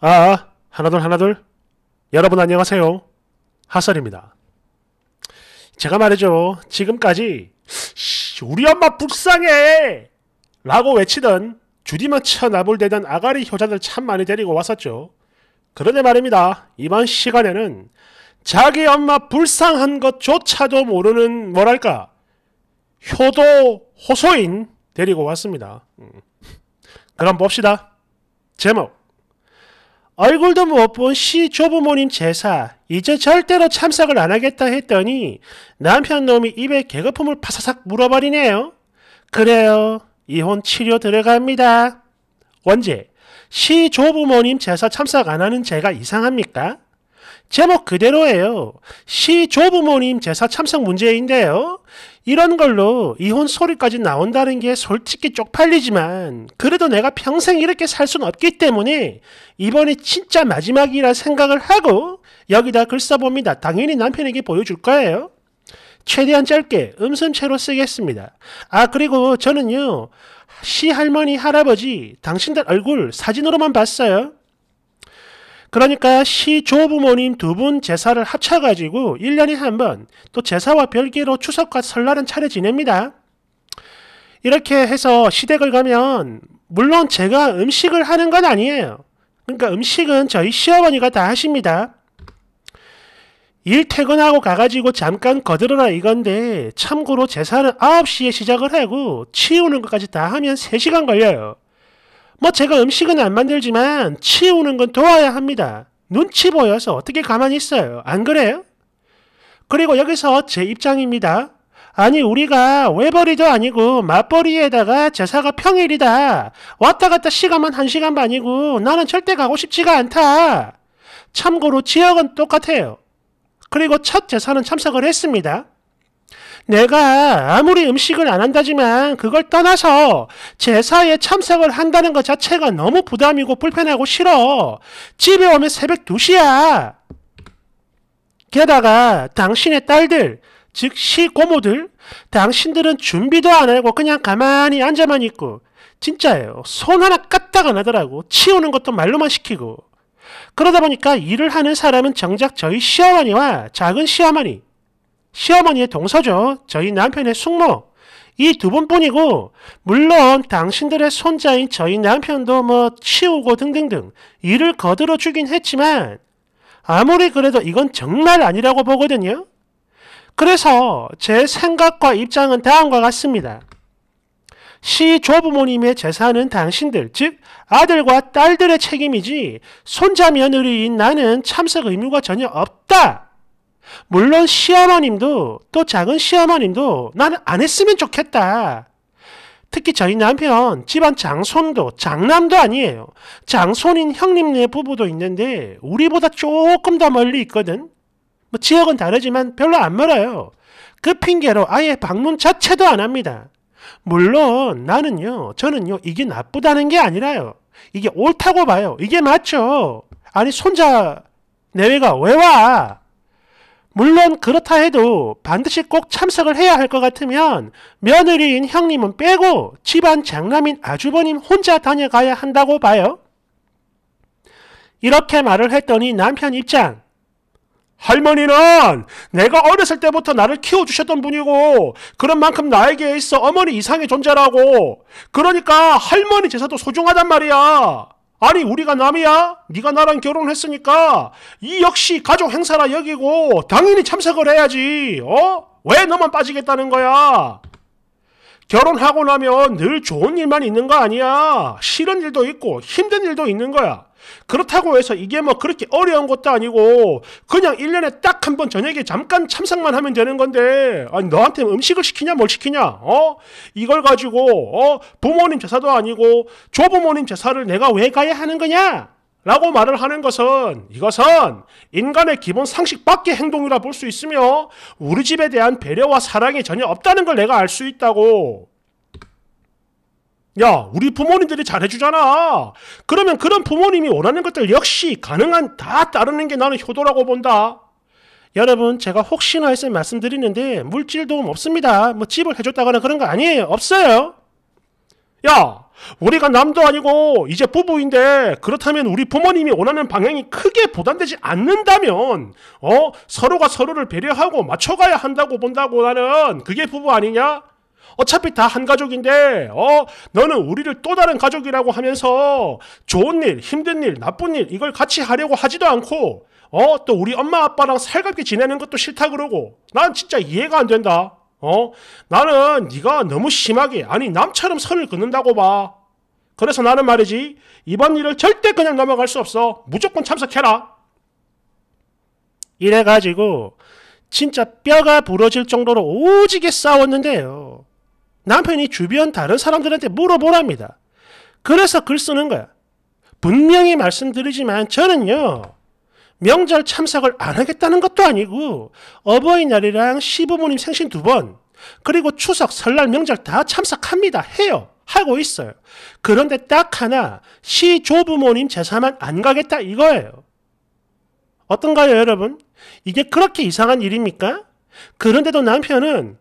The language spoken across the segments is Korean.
아, 하나둘 하나둘. 여러분 안녕하세요. 하설입니다. 제가 말이죠. 지금까지 우리 엄마 불쌍해! 라고 외치던 주디마쳐 나불대던 아가리 효자들 참 많이 데리고 왔었죠. 그런데 말입니다. 이번 시간에는 자기 엄마 불쌍한 것조차도 모르는 뭐랄까 효도 호소인 데리고 왔습니다. 음. 그럼 봅시다. 제목 얼굴도 못 본 시 조부모님 제사 이제 절대로 참석을 안 하겠다 했더니 남편 놈이 입에 개거품을 파사삭 물어버리네요. 그래요. 이혼 치료 들어갑니다. 원제 시 조부모님 제사 참석 안 하는 제가 이상합니까? 제목 그대로예요. 시 조부모님 제사 참석 문제인데요. 이런 걸로 이혼 소리까지 나온다는 게 솔직히 쪽팔리지만 그래도 내가 평생 이렇게 살 순 없기 때문에 이번이 진짜 마지막이라 생각을 하고 여기다 글 써봅니다. 당연히 남편에게 보여줄 거예요. 최대한 짧게 음성체로 쓰겠습니다. 아 그리고 저는요 시할머니 할아버지 당신들 얼굴 사진으로만 봤어요. 그러니까 시조부모님 두 분 제사를 합쳐가지고 1년에 한 번 또 제사와 별개로 추석과 설날은 차례 지냅니다. 이렇게 해서 시댁을 가면 물론 제가 음식을 하는 건 아니에요. 그러니까 음식은 저희 시어머니가 다 하십니다. 일 퇴근하고 가가지고 잠깐 거들어라 이건데 참고로 제사는 9시에 시작을 하고 치우는 것까지 다 하면 3시간 걸려요. 뭐 제가 음식은 안 만들지만 치우는 건 도와야 합니다. 눈치 보여서 어떻게 가만히 있어요. 안 그래요? 그리고 여기서 제 입장입니다. 아니 우리가 외벌이도 아니고 맞벌이에다가 제사가 평일이다. 왔다 갔다 시간만 한시간 반이고 나는 절대 가고 싶지가 않다. 참고로 지역은 똑같아요. 그리고 첫 제사는 참석을 했습니다. 내가 아무리 음식을 안 한다지만 그걸 떠나서 제사에 참석을 한다는 것 자체가 너무 부담이고 불편하고 싫어. 집에 오면 새벽 2시야. 게다가 당신의 딸들, 즉 시고모들, 당신들은 준비도 안 하고 그냥 가만히 앉아만 있고 진짜예요. 손 하나 까딱 안 하더라고. 치우는 것도 말로만 시키고. 그러다 보니까 일을 하는 사람은 정작 저희 시어머니와 작은 시어머니, 시어머니의 동서죠. 저희 남편의 숙모. 이 두 분뿐이고 물론 당신들의 손자인 저희 남편도 뭐 치우고 등등등 일을 거들어 주긴 했지만 아무리 그래도 이건 정말 아니라고 보거든요. 그래서 제 생각과 입장은 다음과 같습니다. 시 조부모님의 재산은 당신들, 즉 아들과 딸들의 책임이지 손자 며느리인 나는 참석 의무가 전혀 없다. 물론 시어머님도 또 작은 시어머님도 나는 안 했으면 좋겠다. 특히 저희 남편 집안 장손도 장남도 아니에요. 장손인 형님네 부부도 있는데 우리보다 조금 더 멀리 있거든. 뭐 지역은 다르지만 별로 안 멀어요. 그 핑계로 아예 방문 자체도 안 합니다. 물론 나는요. 저는요. 이게 나쁘다는 게 아니라요. 이게 옳다고 봐요. 이게 맞죠. 아니 손자 내외가 왜 와? 물론 그렇다 해도 반드시 꼭 참석을 해야 할 것 같으면 며느리인 형님은 빼고 집안 장남인 아주버님 혼자 다녀가야 한다고 봐요. 이렇게 말을 했더니 남편 입장. 할머니는 내가 어렸을 때부터 나를 키워주셨던 분이고 그런 만큼 나에게 있어 어머니 이상의 존재라고 그러니까 할머니 제사도 소중하단 말이야. 아니 우리가 남이야? 네가 나랑 결혼했으니까 이 역시 가족 행사라 여기고 당연히 참석을 해야지. 어? 왜 너만 빠지겠다는 거야? 결혼하고 나면 늘 좋은 일만 있는 거 아니야. 싫은 일도 있고 힘든 일도 있는 거야. 그렇다고 해서 이게 뭐 그렇게 어려운 것도 아니고 그냥 1년에 딱 한 번 저녁에 잠깐 참석만 하면 되는 건데 아니 너한테 음식을 시키냐 뭘 시키냐 어 이걸 가지고 어 부모님 제사도 아니고 조부모님 제사를 내가 왜 가야 하는 거냐 라고 말을 하는 것은 이것은 인간의 기본 상식 밖의 행동이라 볼 수 있으며 우리 집에 대한 배려와 사랑이 전혀 없다는 걸 내가 알 수 있다고 야, 우리 부모님들이 잘해주잖아. 그러면 그런 부모님이 원하는 것들 역시 가능한 다 따르는 게 나는 효도라고 본다. 여러분, 제가 혹시나 해서 말씀드리는데 물질 도움 없습니다. 뭐 집을 해줬다거나 그런 거 아니에요. 없어요. 야, 우리가 남도 아니고 이제 부부인데 그렇다면 우리 부모님이 원하는 방향이 크게 보단되지 않는다면 어 서로가 서로를 배려하고 맞춰가야 한다고 본다고 나는 그게 부부 아니냐? 어차피 다 한 가족인데, 어, 너는 우리를 또 다른 가족이라고 하면서 좋은 일, 힘든 일, 나쁜 일, 이걸 같이 하려고 하지도 않고, 어, 또 우리 엄마 아빠랑 살갑게 지내는 것도 싫다 그러고, 난 진짜 이해가 안 된다. 어, 나는 네가 너무 심하게, 아니, 남처럼 선을 긋는다고 봐. 그래서 나는 말이지, 이번 일을 절대 그냥 넘어갈 수 없어. 무조건 참석해라. 이래가지고, 진짜 뼈가 부러질 정도로 오지게 싸웠는데요. 남편이 주변 다른 사람들한테 물어보랍니다. 그래서 글 쓰는 거야. 분명히 말씀드리지만 저는요. 명절 참석을 안 하겠다는 것도 아니고 어버이날이랑 시부모님 생신 두 번, 그리고 추석, 설날, 명절 다 참석합니다. 해요. 하고 있어요. 그런데 딱 하나 시조부모님 제사만 안 가겠다 이거예요. 어떤가요, 여러분? 이게 그렇게 이상한 일입니까? 그런데도 남편은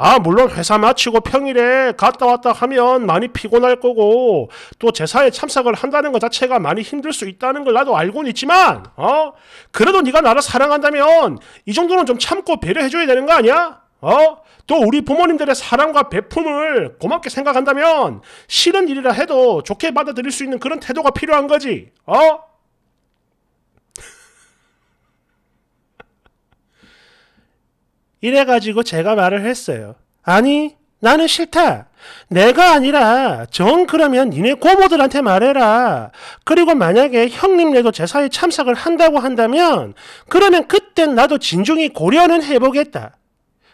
아, 물론 회사 마치고 평일에 갔다 왔다 하면 많이 피곤할 거고, 또 제사에 참석을 한다는 것 자체가 많이 힘들 수 있다는 걸 나도 알고는 있지만, 어? 그래도 네가 나를 사랑한다면, 이 정도는 좀 참고 배려해줘야 되는 거 아니야? 어? 또 우리 부모님들의 사랑과 베품을 고맙게 생각한다면, 싫은 일이라 해도 좋게 받아들일 수 있는 그런 태도가 필요한 거지, 어? 이래가지고 제가 말을 했어요. 아니, 나는 싫다. 내가 아니라 정 그러면 니네 고모들한테 말해라. 그리고 만약에 형님네도 제사에 참석을 한다고 한다면 그러면 그땐 나도 진중히 고려는 해보겠다.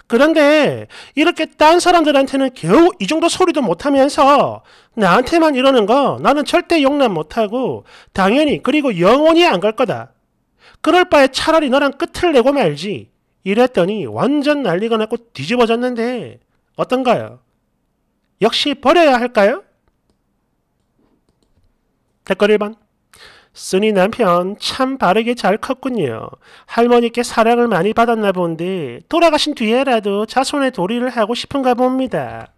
그런데 이렇게 딴 사람들한테는 겨우 이 정도 소리도 못하면서 나한테만 이러는 거 나는 절대 용납 못하고 당연히 그리고 영원히 안 갈 거다. 그럴 바에 차라리 너랑 끝을 내고 말지. 이랬더니 완전 난리가 났고 뒤집어졌는데 어떤가요? 역시 버려야 할까요? 댓글 1번 쓰니 남편 참 바르게 잘 컸군요. 할머니께 사랑을 많이 받았나 본데 돌아가신 뒤에라도 자손의 도리를 하고 싶은가 봅니다.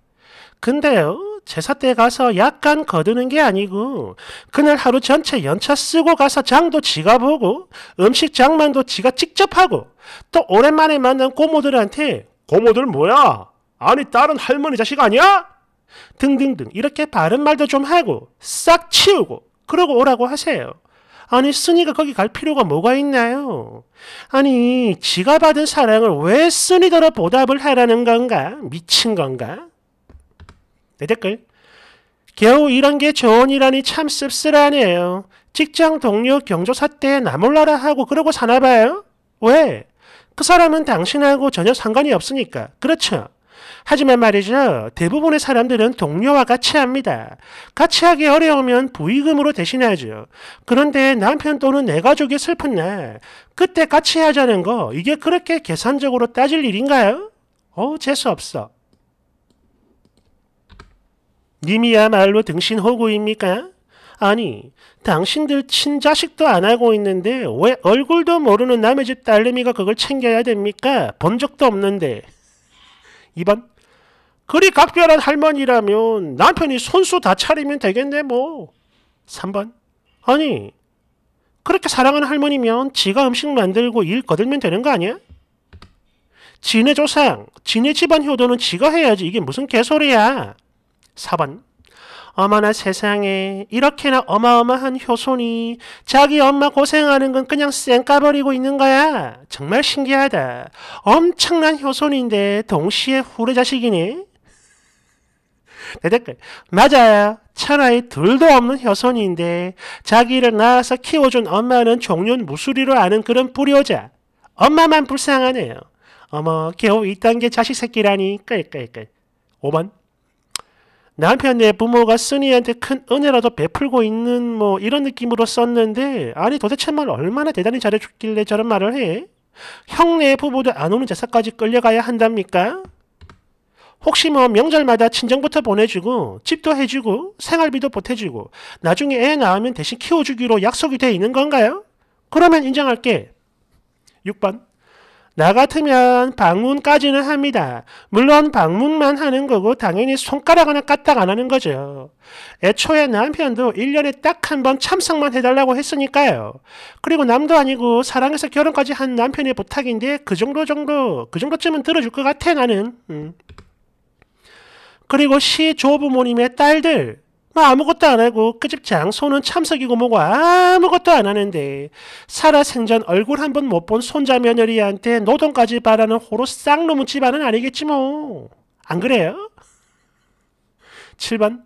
근데요 제사 때 가서 약간 거두는 게 아니고 그날 하루 전체 연차 쓰고 가서 장도 지가 보고 음식 장만도 지가 직접 하고 또 오랜만에 만난 고모들한테 고모들 뭐야? 아니 딸은 할머니 자식 아니야? 등등등 이렇게 바른 말도 좀 하고 싹 치우고 그러고 오라고 하세요. 아니 순이가 거기 갈 필요가 뭐가 있나요? 아니 지가 받은 사랑을 왜 순이더러 보답을 하라는 건가? 미친 건가? 내 네 댓글 겨우 이런 게 조언이라니 참 씁쓸하네요. 직장 동료 경조사 때 나몰라라 하고 그러고 사나봐요? 왜? 그 사람은 당신하고 전혀 상관이 없으니까. 그렇죠. 하지만 말이죠. 대부분의 사람들은 동료와 같이 합니다. 같이 하기 어려우면 부의금으로 대신하죠. 그런데 남편 또는 내 가족이 슬픈 날, 그때 같이 하자는 거, 이게 그렇게 계산적으로 따질 일인가요? 어, 재수없어. 님이야말로 등신호구입니까? 아니, 당신들 친자식도 안 하고 있는데 왜 얼굴도 모르는 남의 집 딸내미가 그걸 챙겨야 됩니까? 본 적도 없는데. 2번. 그리 각별한 할머니라면 남편이 손수 다 차리면 되겠네 뭐. 3번. 아니, 그렇게 사랑하는 할머니면 지가 음식 만들고 일 거들면 되는 거 아니야? 지네 조상, 지네 집안 효도는 지가 해야지 이게 무슨 개소리야. 4번 어머나 세상에 이렇게나 어마어마한 효손이 자기 엄마 고생하는 건 그냥 쌩까버리고 있는 거야. 정말 신기하다. 엄청난 효손인데 동시에 후레자식이니? 내 댓글 맞아요. 천하에 둘도 없는 효손인데 자기를 낳아서 키워준 엄마는 종륜 무수리로 아는 그런 뿌리자 엄마만 불쌍하네요. 어머 겨우 2단계 자식 새끼라니 끌 끌끌. 5번 남편의 부모가 쓰니한테 큰 은혜라도 베풀고 있는 뭐 이런 느낌으로 썼는데 아니 도대체 말 얼마나 대단히 잘해줬길래 저런 말을 해? 형네 부부도 안 오는 제사까지 끌려가야 한답니까? 혹시 뭐 명절마다 친정부터 보내주고 집도 해주고 생활비도 보태주고 나중에 애 낳으면 대신 키워주기로 약속이 돼 있는 건가요? 그러면 인정할게. 6번 나 같으면 방문까지는 합니다. 물론 방문만 하는 거고 당연히 손가락 하나 까딱 안 하는 거죠. 애초에 남편도 1년에 딱 한 번 참석만 해달라고 했으니까요. 그리고 남도 아니고 사랑해서 결혼까지 한 남편의 부탁인데 그 정도 정도 그 정도쯤은 들어줄 것 같아 나는. 음. 그리고 시조부모님의 딸들 뭐 아무것도 안 하고 그 집장 손은 참석이고 뭐고 아무것도 안 하는데 살아생전 얼굴 한 번 못 본 손자 며느리한테 노동까지 바라는 호로 쌍놈은 집안은 아니겠지 뭐. 안 그래요? 7번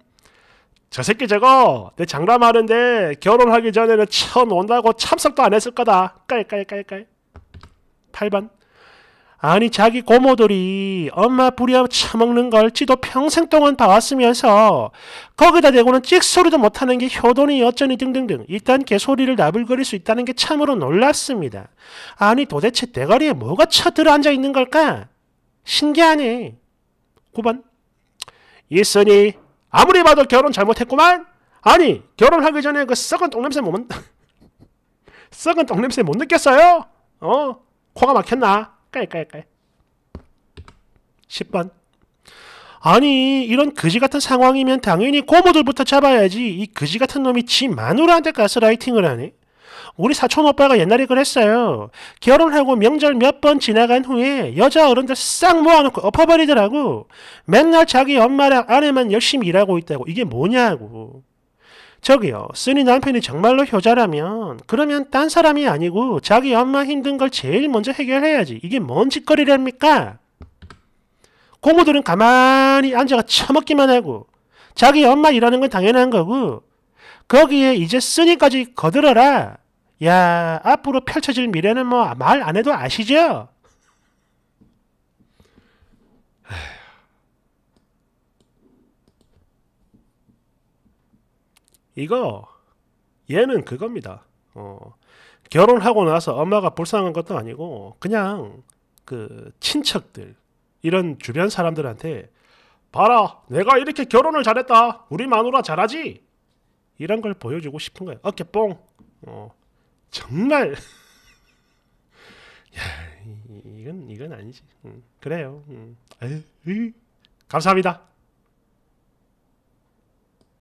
저 새끼 저거 내 장담하는데 결혼하기 전에는 처음 온다고 참석도 안 했을 거다. 깔깔깔깔 8번 아니 자기 고모들이 엄마 부려 처먹는 걸 지도 평생 동안 봐왔으면서 거기다 대고는 찍소리도 못하는 게 효도니 어쩌니 등등등 일단 개소리를 나불거릴 수 있다는 게 참으로 놀랐습니다 아니 도대체 대가리에 뭐가 쳐들어앉아 있는 걸까? 신기하네. 9번 있으니 아무리 봐도 결혼 잘못했구만? 아니 결혼하기 전에 그 썩은 똥냄새 못 썩은 똥냄새 못 느꼈어요? 어? 코가 막혔나? 깔깔깔. 10번. 아니 이런 그지 같은 상황이면 당연히 고모들부터 잡아야지 이 그지 같은 놈이 지 마누라한테 가스라이팅을 하네. 우리 사촌 오빠가 옛날에 그랬어요. 결혼하고 명절 몇 번 지나간 후에 여자 어른들 싹 모아놓고 엎어버리더라고. 맨날 자기 엄마랑 아내만 열심히 일하고 있다고 이게 뭐냐고. 저기요, 쓰니 남편이 정말로 효자라면 그러면 딴 사람이 아니고 자기 엄마 힘든 걸 제일 먼저 해결해야지. 이게 뭔 짓거리랍니까? 고모들은 가만히 앉아가 처먹기만 하고 자기 엄마 일하는 건 당연한 거고 거기에 이제 쓰니까지 거들어라. 야, 앞으로 펼쳐질 미래는 뭐 말 안 해도 아시죠? 이거 얘는 그겁니다. 어, 결혼하고 나서 엄마가 불쌍한 것도 아니고 그냥 그 친척들 이런 주변 사람들한테 봐라 내가 이렇게 결혼을 잘했다 우리 마누라 잘하지 이런 걸 보여주고 싶은 거예요. 어깨 뽕. 어, 정말 야, 이건 이건 아니지. 음, 그래요. 음. 에이, 감사합니다.